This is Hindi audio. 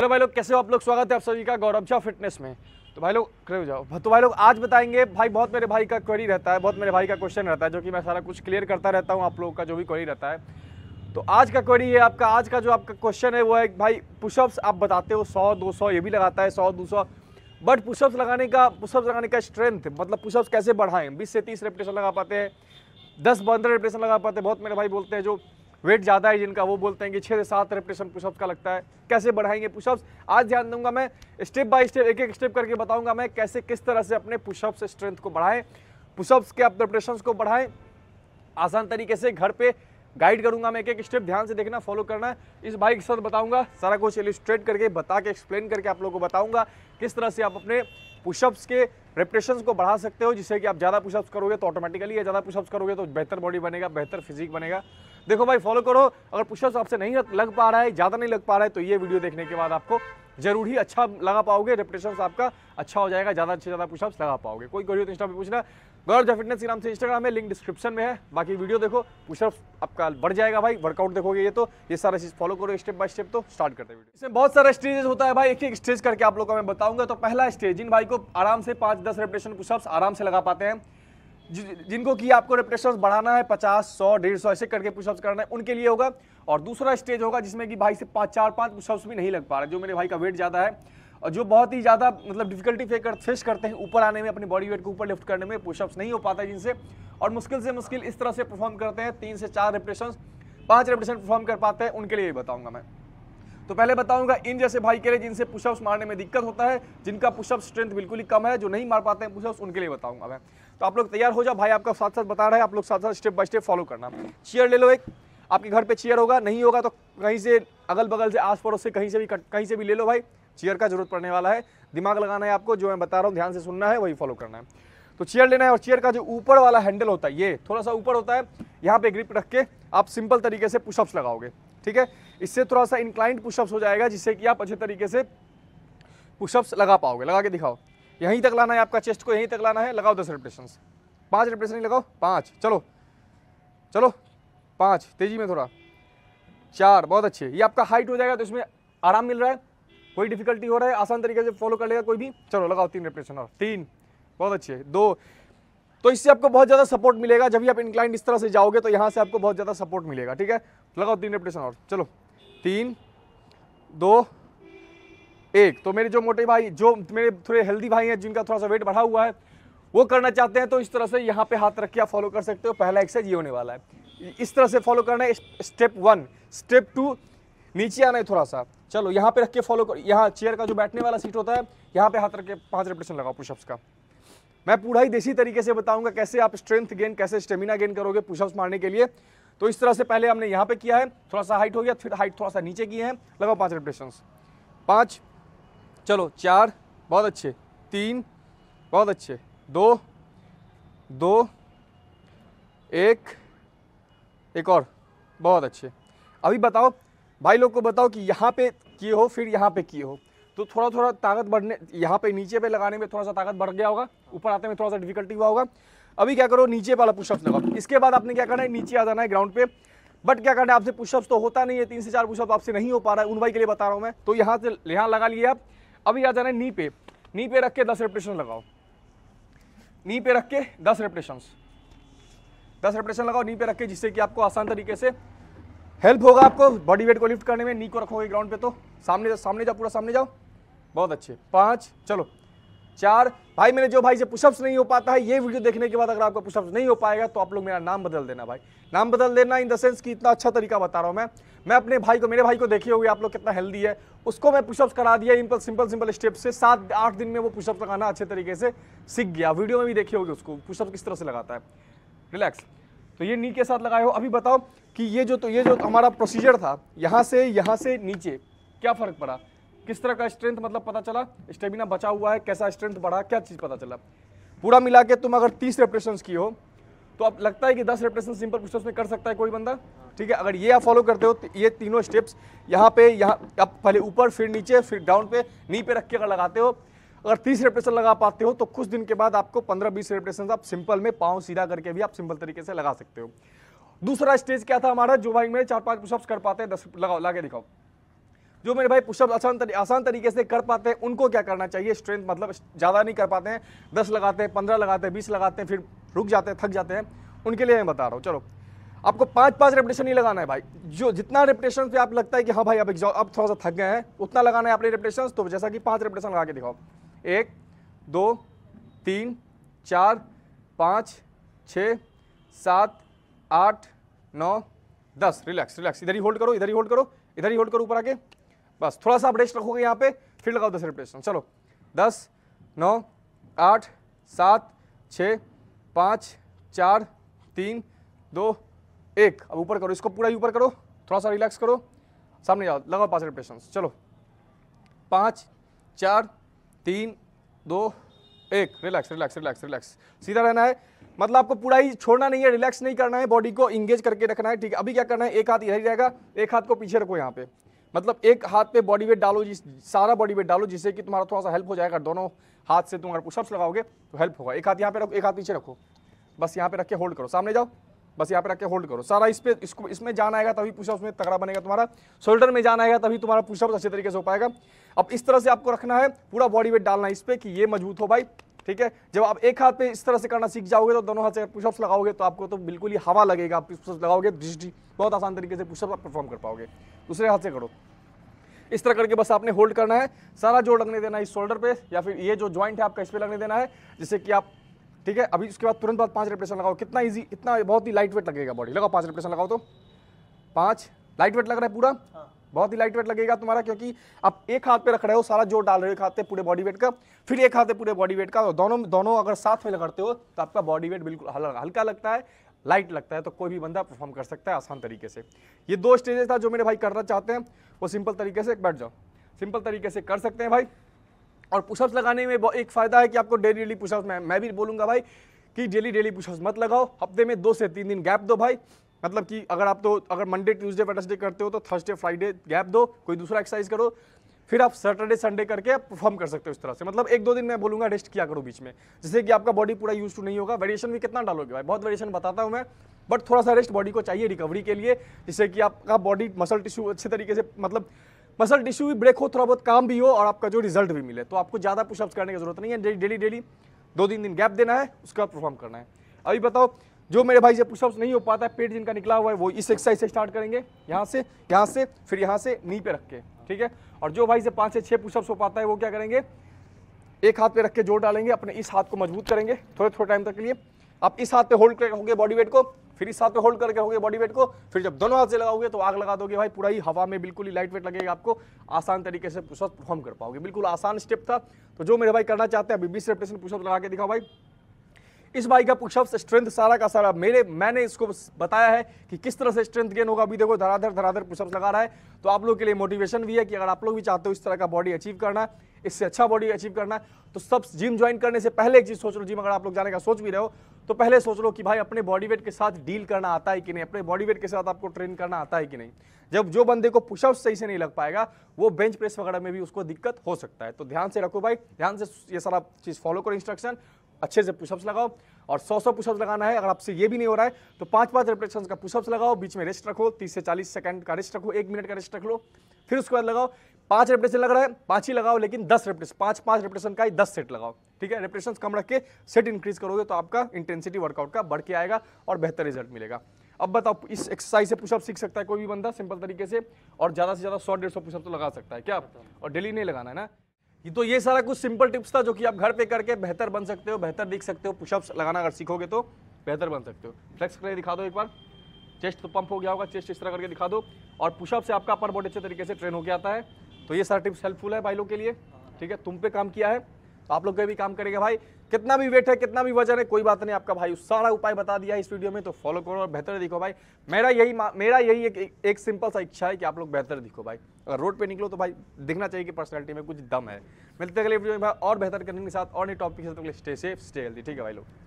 हेलो भाई लोग कैसे हो आप लोग स्वागत है आप सभी का गौरव झा फिटनेस में तो भाई लोग खड़े हो जाओ तो भाई लोग आज बताएंगे भाई बहुत मेरे भाई का क्वेरी रहता है बहुत मेरे भाई का क्वेश्चन रहता है जो कि मैं सारा कुछ क्लियर करता रहता हूँ आप लोगों का जो भी क्वेरी रहता है तो आज का क्वेरी है आपका आज का जो आपका क्वेश्चन है वो है भाई पुशअप्स आप बताते हो सौ दो सौ ये भी लगाता है सौ दो सौ बट पुशअप्स लगाने का पुशअप्स लगाने का स्ट्रेंथ मतलब पुशअप्स कैसे बढ़ाएं बीस से तीस रेपटेशन लगा पाते हैं दस पंद्रह रेपटेशन लगा पाते हैं बहुत मेरे भाई बोलते हैं जो वेट ज़्यादा है जिनका वो बोलते हैं कि छः से सात रेपटेशन पुशअप्स का लगता है कैसे बढ़ाएंगे पुशअप्स आज ध्यान दूंगा मैं स्टेप बाय स्टेप एक एक स्टेप करके बताऊंगा मैं कैसे किस तरह से अपने पुशअप्स स्ट्रेंथ को बढ़ाएं पुशअप्स के आप रेपटेशन को बढ़ाएं आसान तरीके से घर पर गाइड करूंगा मैं एक एक स्टेप ध्यान से देखना फॉलो करना इस भाई के साथ बताऊंगा सारा कुछ इलिस्ट्रेट करके बता के एक्सप्लेन करके आप लोगों को बताऊंगा किस तरह से आप अपने पुशअप्स के रेपटेशन को बढ़ा सकते हो जिससे कि आप ज़्यादा पुशअप्स करोगे तो ऑटोमेटिकली ज़्यादा पुशअप्स करोगे तो बेहतर बॉडी बनेगा बेहतर फिजिक बनेगा देखो भाई फॉलो करो अगर पुशअप्स आपसे नहीं लग पा रहा है ज़्यादा नहीं लग पा रहा है तो ये वीडियो देखने के बाद आपको जरूर ही अच्छा लगा पाओगे रेपटेशन आपका अच्छा हो जाएगा ज़्यादा से ज़्यादा पुशअप्स लगा पाओगे कोई करियो इंस्टा पर पूछना गौरजा फिटनेस के नाम से इंस्टाग्राम है लिंक डिस्क्रिप्शन में है बाकी वीडियो देखो पुशअप आपका बढ़ जाएगा भाई वर्कआउट देखोगे ये तो ये सारा चीज़ फॉलो करो स्टेप बाय स्टेप तो स्टार्ट करते हैं इसमें बहुत सारा स्टेजेस होता है भाई एक एक स्टेज करके आप लोगों को मैं बताऊंगा तो पहला स्टेज जिन भाई को आराम से पाँच दस रेपटेशन पुशअप्स आराम से लगा पाते हैं जिनको कि आपको रेपटेशन बढ़ाना है पचास सौ डेढ़ सौ ऐसे करके पुशअप्स करना है उनके लिए होगा और दूसरा स्टेज होगा जिसमें कि भाई से पाँच चार पाँच पुशअप्स भी नहीं लग पा रहे जो मेरे भाई का वेट ज़्यादा है और जो बहुत ही ज़्यादा मतलब डिफिकल्टी फेकर फेस करते हैं ऊपर आने में अपनी बॉडी वेट को ऊपर लिफ्ट करने में पुशअप्स नहीं हो पाता जिनसे और मुश्किल से मुश्किल इस तरह से परफॉर्म करते हैं तीन से चार रिप्रेशन पाँच रिप्रेशन परफॉर्म कर पाते हैं उनके लिए भी बताऊँगा मैं तो पहले बताऊंगा इन जैसे भाई के लिए जिनसे पुशअप्स मारने में दिक्कत होता है जिनका पुशअप स्ट्रेंथ बिल्कुल ही कम है जो नहीं मार पाते हैं पुशअप्स उनके लिए बताऊंगा मैं तो आप लोग तैयार हो जाओ भाई आपका साथ साथ बता रहा है आप लोग साथ साथ स्टेप बाय स्टेप फॉलो करना चेयर ले लो एक आपके घर पे चेयर होगा नहीं होगा तो कहीं से अगल बगल से आस पड़ोस से कहीं से भी कहीं से भी ले लो भाई चेयर का जरूरत पड़ने वाला है दिमाग लगाना है आपको जो मैं बता रहा हूँ ध्यान से सुनना है वही फॉलो करना है तो चेयर लेना है और चेयर का जो ऊपर वाला हैंडल होता है ये थोड़ा सा ऊपर होता है यहाँ पे ग्रिप रख के आप सिंपल तरीके से पुशअप्स लगाओगे ठीक है इससे थोड़ा सा इंक्लाइंट पुशअप्स हो जाएगा जिससे कि आप अच्छे तरीके से पुशअप्स लगा पाओगे लगा के दिखाओ यहीं तक लाना है आपका चेस्ट को यहीं तक लाना है लगाओ दस रिप्रेशन पाँच रिप्रेशन लगाओ पाँच चलो चलो पाँच तेजी में थोड़ा चार बहुत अच्छे ये आपका हाइट हो जाएगा तो इसमें आराम मिल रहा है कोई डिफिकल्टी हो रहा है आसान तरीके से फॉलो कर लेगा कोई भी चलो लगाओ तीन रेपरेशन और तीन बहुत अच्छी है दो तो इससे आपको बहुत ज़्यादा सपोर्ट मिलेगा जब भी आप इंक्लाइंट इस तरह से जाओगे तो यहाँ से आपको बहुत ज़्यादा सपोर्ट मिलेगा ठीक है लगाओ तीन रेपटेशन और चलो तीन दो एक तो मेरे जो मोटे भाई जो मेरे थोड़े हेल्दी भाई हैं जिनका थोड़ा सा वेट बढ़ा हुआ है वो करना चाहते हैं तो इस तरह से यहाँ पे हाथ रख के आप फॉलो कर सकते हो पहला एक्सरसाइज ये होने वाला है इस तरह से फॉलो करना है स्टेप वन स्टेप टू नीचे आना है थोड़ा सा चलो यहाँ पे रख के फॉलो करो यहाँ चेयर का जो बैठने वाला सीट होता है यहाँ पे हाथ रख के पाँच रिपटेशन लगाओ पुशअप्स का मैं पूरा ही देसी तरीके से बताऊंगा कैसे आप स्ट्रेंथ गेन कैसे स्टेमिना गेन करोगे पुशअप्स मारने के लिए तो इस तरह से पहले हमने यहाँ पे किया है थोड़ा सा हाइट हो गया फिर हाइट थोड़ा सा नीचे किए हैं लगाओ पाँच रिपटेशन पाँच चलो चार बहुत अच्छे तीन बहुत अच्छे दो दो एक एक और बहुत अच्छे अभी बताओ भाई लोग को बताओ कि यहाँ पे किए हो फिर यहाँ पे किए हो तो थोड़ा थोड़ा ताकत बढ़ने यहाँ पे नीचे पे लगाने में थोड़ा सा ताकत बढ़ गया होगा ऊपर आते में थोड़ा सा डिफिकल्टी हुआ होगा अभी क्या करो नीचे वाला पुशअप्स लगाओ इसके बाद आपने क्या करना है नीचे आ जाना है ग्राउंड पे बट क्या करना है आपसे पुशअप्स तो होता नहीं है तीन से चार पुशअप आपसे नहीं हो पा रहा है उन भाई के लिए बता रहा हूँ मैं तो यहाँ से यहाँ लगा लिए आप अभी आ जाना है नी पे नी पे रख के दस रेपटेशन लगाओ नी पे रख के दस रेपटेशन दस रेपटेशन लगाओ नी पे रख के जिससे कि आपको आसान तरीके से हेल्प होगा आपको बॉडी वेट को लिफ्ट करने में नी को रखोगे ग्राउंड पे तो सामने जा, सामने जाओ पूरा सामने जाओ बहुत अच्छे पाँच चलो चार भाई मेरे जो भाई से पुशअप्स नहीं हो पाता है ये वीडियो देखने के बाद अगर आपका पुशअप्स नहीं हो पाएगा तो आप लोग मेरा नाम बदल देना भाई नाम बदल देना इन द सेंस कि इतना अच्छा तरीका बता रहा हूँ मैं मैं अपने भाई को मेरे भाई को देखे हुए आप लोग कितना हेल्दी है उसको मैं पुशअप्स करा दिया इन सिंपल सिंपल स्टेप से सात आठ दिन में वो पुशअप्स लगाना अच्छे तरीके से सीख गया वीडियो में भी देखी होगी उसको पुशअप किस तरह से लगाता है रिलैक्स तो ये नी के साथ लगाए हो अभी बताओ कि ये जो तो ये जो हमारा प्रोसीजर था यहाँ से यहाँ से नीचे क्या फ़र्क पड़ा किस तरह का स्ट्रेंथ मतलब पता चला स्टेमिना बचा हुआ है कैसा स्ट्रेंथ बढ़ा क्या चीज़ पता चला पूरा मिला के तुम अगर तीस रेपरेशन की हो तो अब लगता है कि दस रेपरेशन सिंपल पुस्टर्स में कर सकता है कोई बंदा ठीक है अगर ये आप फॉलो करते हो तो ये तीनों स्टेप्स यहाँ पे यहाँ आप पहले ऊपर फिर नीचे फिर डाउन पे नी पे रख के अगर लगाते हो अगर तीस रेपटेशन लगा पाते हो तो कुछ दिन के बाद आपको पंद्रह बीस रेपटेशन आप सिंपल में पाँव सीधा करके भी आप सिंपल तरीके से लगा सकते हो दूसरा स्टेज क्या था हमारा जो भाई मेरे चार पाँच पुशअप्स कर पाते हैं दस लगाओ लगा दिखाओ जो मेरे भाई पुशअप आसान तरी, आसान तरीके से कर पाते हैं उनको क्या करना चाहिए स्ट्रेंथ मतलब ज़्यादा नहीं कर पाते हैं दस लगाते हैं पंद्रह लगाते हैं बीस लगाते हैं फिर रुक जाते हैं थक जाते हैं उनके लिए मैं बता रहा हूँ चलो आपको पाँच पाँच रेपटेशन नहीं लगाना है भाई जो जितना रेपटेशन पे आप लगता है कि हाँ भाई अब अब थोड़ा सा थक गए हैं उतना लगाना है आपने रेपटेशन तो जैसा कि पाँच रेपटेशन लगा के दिखाओ एक दो तीन चार पाँच छ सात आठ नौ दस रिलैक्स रिलैक्स इधर ही होल्ड करो इधर ही होल्ड करो इधर ही होल्ड करो ऊपर आके बस थोड़ा सा आप रेस्ट रखोगे यहाँ पे फिर लगाओ दस रिप्रेशन चलो दस नौ आठ सात छः पाँच चार तीन दो एक अब ऊपर करो इसको पूरा ही ऊपर करो थोड़ा सा रिलैक्स करो सामने जाओ लगाओ पाँच रिप्रेशन चलो पाँच चार तीन दो एक रिलैक्स रिलैक्स रिलैक्स रिलैक्स सीधा रहना है मतलब आपको पूरा ही छोड़ना नहीं है रिलैक्स नहीं करना है बॉडी को इंगेज करके रखना है ठीक है अभी क्या करना है एक हाथ इधर ही रहेगा एक हाथ को पीछे रखो यहाँ पे मतलब एक हाथ पे बॉडी वेट डालो जिस सारा बॉडी वेट डालो जिससे कि तुम्हारा थोड़ा सा हेल्प हो जाएगा दोनों हाथ से तुम अगर पुशअप्स लगाओगे तो हेल्प होगा एक हाथ यहाँ पे रखो एक हाथ पीछे रखो बस यहाँ पे रख के होल्ड करो सामने जाओ बस यहाँ पे रख के होल्ड करो सारा इस पर इसको इसमें जान आएगा तभी पुशअप्स में तगड़ा बनेगा तुम्हारा शोल्डर में जान आएगा तभी तुम्हारा पुशअप्स अच्छे तरीके से हो पाएगा अब इस तरह से आपको रखना है पूरा बॉडी वेट डालना है इस पर कि ये मजबूत हो भाई ठीक है जब आप एक हाथ पे इस तरह से करना सीख जाओगे तो दोनों हाथ से पुशअप्स लगाओगे तो आपको तो बिल्कुल ही हवा लगेगा आप पुशअप्स लगाओगे बहुत आसान तरीके से पुशअप आप परफॉर्म कर पाओगे दूसरे हाथ से करो इस तरह करके बस आपने होल्ड करना है सारा जोर लगने देना है इस शोल्डर पे या फिर ये जो ज्वाइंट है आपका इस पर लगने देना है जिससे कि आप ठीक है अभी उसके बाद तुरंत बाद पांच रेपरेशन लगाओ कितना ईजी इतना बहुत ही लाइट वेट लगेगा बॉडी लगाओ पांच रेपरेशन लगाओ तो पाँच लाइट वेट लग रहा है पूरा हाँ। बहुत ही लाइट वेट लगेगा तुम्हारा क्योंकि आप एक हाथ पे रख रहे हो सारा जोर डाल रहे हो एक हाथ पे पूरे बॉडी वेट का फिर एक हाथ पे पूरे बॉडी वेट का दोनों दोनों अगर साथ में लगाते हो तो आपका बॉडी वेट बिल्कुल हल्का लगता है लाइट लगता है तो कोई भी बंदा परफॉर्म कर सकता है आसान तरीके से ये दो स्टेजेस था जो मेरे भाई करना चाहते हैं वो सिंपल तरीके से बैठ जाओ सिंपल तरीके से कर सकते हैं भाई और पुशअप्स लगाने में एक फ़ायदा है कि आपको डेली डेली पुशअप्स मैं मैं भी बोलूँगा भाई कि डेली डेली पुशअप्स मत लगाओ हफ्ते में दो से तीन दिन गैप दो भाई मतलब कि अगर आप तो अगर मंडे ट्यूसडे वेडनेसडे करते हो तो थर्सडे फ्राइडे गैप दो कोई दूसरा एक्सरसाइज करो फिर आप सैटरडे संडे करके आप परफॉर्म कर सकते हो इस तरह से मतलब एक दो दिन मैं बोलूंगा रेस्ट किया करो बीच में जिससे कि आपका बॉडी पूरा यूज टू नहीं होगा वेरिएशन भी कितना डालोगे भाई बहुत वेरिएशन बताता हूँ मैं बट थोड़ा सा रेस्ट बॉडी को चाहिए रिकवरी के लिए जिससे कि आपका बॉडी मसल टिश्यू अच्छे तरीके से मतलब मसल टिश्यू भी ब्रेक हो थोड़ा बहुत काम भी हो और आपका जो रिजल्ट भी मिले तो आपको ज़्यादा पुशअप्स करने की जरूरत नहीं है डेली डेली दो तीन दिन गैप देना है उसका परफॉर्म करना है अभी बताओ जो मेरे भाई से पुशअप्स नहीं हो पाता है पेट जिनका निकला हुआ है वो इस एक्सरसाइज से स्टार्ट करेंगे यहाँ से यहाँ से फिर यहाँ से नी पे रख के ठीक है और जो भाई से पाँच से छः पुशअप्स हो पाता है वो क्या करेंगे एक हाथ पे रख के जोर डालेंगे अपने इस हाथ को मजबूत करेंगे थोड़े थोड़े टाइम तक के लिए आप इस हाथ पे होल्ड करोगे बॉडी वेट को फिर इस हाथ पे होल्ड करके होगे बॉडी वेट को फिर जब दोनों हाथ से लगाओगे तो आग लगा दोगे भाई पूरा ही हवा में बिल्कुल ही लाइट वेट लगेगा आपको आसान तरीके से पुशअप परफॉर्म कर पाओगे बिल्कुल आसान स्टेप था तो जो मेरे भाई करना चाहते हैं अभी बीस रेपटेशन पुशअप लगा के दिखाओ भाई इस भाई का पुशअप स्ट्रेंथ सारा का सारा मेरे मैंने इसको बताया है कि किस तरह से स्ट्रेंथ गेन होगा अभी देखो धराधर धराधर पुशअप लगा रहा है तो आप लोग के लिए मोटिवेशन भी है कि अगर आप लोग भी चाहते हो इस तरह का बॉडी अचीव करना इससे अच्छा बॉडी अचीव करना है तो सब जिम ज्वाइन करने से पहले एक चीज सोच लो जिम अगर आप लोग जाने का सोच भी रहे हो तो पहले सोच लो कि भाई अपने बॉडी वेट के साथ डील करना आता है कि नहीं अपने बॉडी वेट के साथ आपको ट्रेन करना आता है कि नहीं जब जो बंदे को पुशअप सही से नहीं लग पाएगा वो बेंच प्रेस वगैरह में भी उसको दिक्कत हो सकता है तो ध्यान से रखो भाई ध्यान से ये सारा चीज़ फॉलो करो इंस्ट्रक्शन अच्छे से पुशअप्स लगाओ और 100 सौ पुशअप्स लगाना है अगर आपसे ये भी नहीं हो रहा है तो पांच पांच रिप्रेशन का पुशअप्स लगाओ बीच में रेस्ट रखो 30 से 40 सेकंड का रेस्ट रखो एक मिनट का रेस्ट रख लो फिर उसके बाद लगाओ पांच रिप्रेशन लग रहा है पांच ही लगाओ लेकिन दस रिप्रेशन पांच पांच रिप्रेशन का ही दस सेट लगाओ ठीक है रेपरेशन कम रख के सेट इंक्रीज करोगे तो आपका इंटेंसिटी वर्कआउट का बढ़ के आएगा और बेहतर रिजल्ट मिलेगा अब बताओ इस एक्सरसाइज से पुशअप सीख सकता है कोई भी बंदा सिंपल तरीके से और ज़्यादा से ज़्यादा सौ डेढ़ सौ पुशअप तो लगा सकता है क्या और डेली नहीं लगाना है ना ये तो ये सारा कुछ सिंपल टिप्स था जो कि आप घर पे करके बेहतर बन सकते हो बेहतर दिख सकते हो पुशअप्स लगाना अगर सीखोगे तो बेहतर बन सकते हो फ्लेक्स करके दिखा दो एक बार चेस्ट तो पंप हो गया होगा चेस्ट इस तरह करके दिखा दो और पुशअप से आपका अपर बॉडी अच्छे तरीके से ट्रेन होकर आता है तो ये सारा टिप्स हेल्पफुल है भाई लोग के लिए ठीक है तुम पे काम किया है तो आप लोग का भी काम करेगा भाई कितना भी वेट है कितना भी वजन है कोई बात नहीं आपका भाई सारा उपाय बता दिया इस वीडियो में तो फॉलो करो और बेहतर दिखो भाई मेरा यही मेरा यही एक, एक सिंपल सा इच्छा है कि आप लोग बेहतर दिखो भाई अगर रोड पे निकलो तो भाई दिखना चाहिए कि पर्सनैलिटी में कुछ दम है मिलते अगले वीडियो में भाई और बेहतर करने के साथ और नहीं topic stay safe stay healthy ठीक है भाई लोग